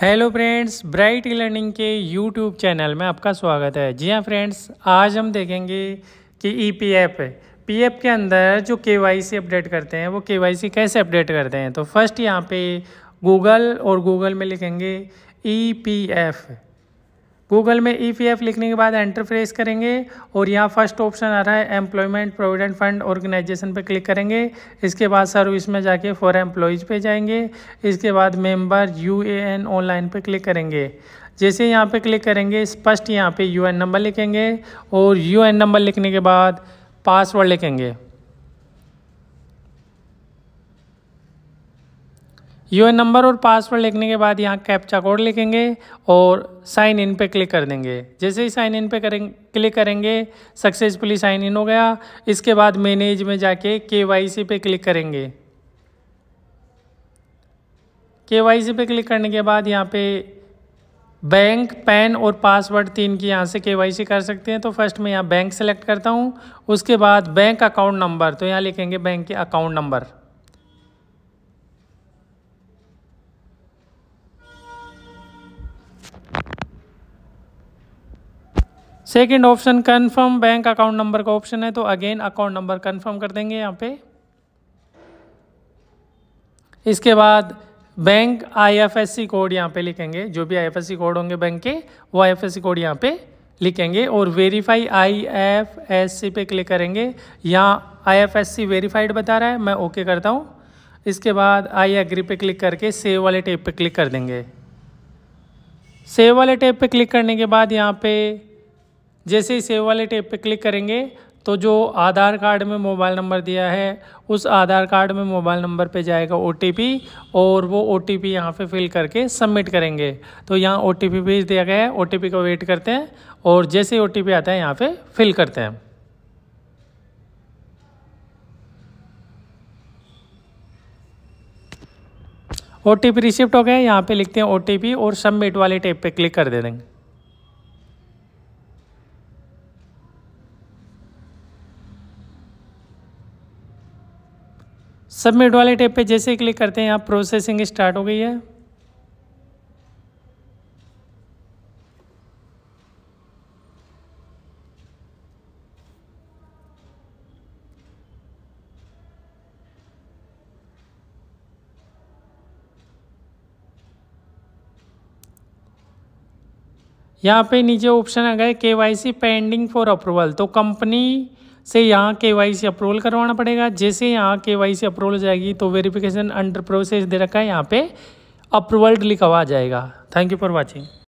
hello friends bright learning के YouTube channel में आपका स्वागत है जी हाँ फ्रेंड्स आज हम देखेंगे कि E P F P F के अंदर जो के वाई सी अपडेट करते हैं वो के वाई सी कैसे अपडेट करते हैं तो फर्स्ट यहाँ पे गूगल और गूगल में लिखेंगे ई पी एफ गूगल में ई e लिखने के बाद एंटर प्रेस करेंगे और यहाँ फर्स्ट ऑप्शन आ रहा है एम्प्लॉयमेंट प्रोविडेंट फंड ऑर्गेनाइजेशन पर क्लिक करेंगे इसके बाद सर्विस में जाके फॉर एम्प्लॉयज़ पे जाएंगे इसके बाद member U A N online पर क्लिक करेंगे जैसे यहाँ पे क्लिक करेंगे स्पष्ट यहाँ पे यू एन नंबर लिखेंगे और यू एन नंबर लिखने के बाद पासवर्ड लिखेंगे यू नंबर और पासवर्ड लिखने के बाद यहाँ कैप्चा कोड लिखेंगे और साइन इन पे क्लिक कर देंगे जैसे ही साइन इन पे करें क्लिक करेंगे सक्सेसफुली साइन इन हो गया इसके बाद मैनेज में जाके के वाई सी पे क्लिक करेंगे के वाई सी पे क्लिक करने के बाद यहाँ पे बैंक पैन और पासवर्ड तीन की यहाँ से के कर सकते हैं तो फर्स्ट मैं यहाँ बैंक सेलेक्ट करता हूँ उसके बाद बैंक अकाउंट नंबर तो यहाँ लिखेंगे बैंक के account number second option confirm bank account number का ऑप्शन है तो अगेन अकाउंट नंबर कन्फर्म कर देंगे यहाँ पे इसके बाद बैंक आईएफएससी कोड यहाँ पे लिखेंगे जो भी आईएफएससी कोड होंगे बैंक के वो आईएफएससी कोड यहाँ पे लिखेंगे और वेरीफाई आईएफएससी पे क्लिक करेंगे यहाँ आईएफएससी वेरीफाइड बता रहा है मैं ओके करता हूँ इसके बाद आई एग्री पे क्लिक करके सेव वाले टेप पे क्लिक कर देंगे सेव वाले टेप पे क्लिक करने के बाद यहाँ पे जैसे ही सेव वाले टेप पे क्लिक करेंगे तो जो आधार कार्ड में मोबाइल नंबर दिया है उस आधार कार्ड में मोबाइल नंबर पे जाएगा ओ और वो ओ टी पी यहाँ पर फिल करके सबमिट करेंगे तो यहाँ ओ टी पी भेज दिया गया है ओ टी पी का वेट करते हैं और जैसे ही ओ टी पी आता है यहाँ पर फिल करते हैं ओ टी पी रिसिप्ट हो गया यहाँ पे लिखते हैं ओ टी पी और सबमिट वाले टेप पे क्लिक कर दे देंगे सबमिट वाले टेप पे जैसे क्लिक करते हैं यहाँ प्रोसेसिंग स्टार्ट हो गई है यहाँ पे नीचे ऑप्शन आ गए के पेंडिंग फॉर अप्रूवल तो कंपनी से यहाँ के वाई सी अप्रूवल करवाना पड़ेगा जैसे यहाँ के वाई सी अप्रूवल हो जाएगी तो वेरिफिकेशन अंडर प्रोसेस दे रखा है यहाँ पे अप्रूवल्ड लिखा हुआ जाएगा थैंक यू फॉर वॉचिंग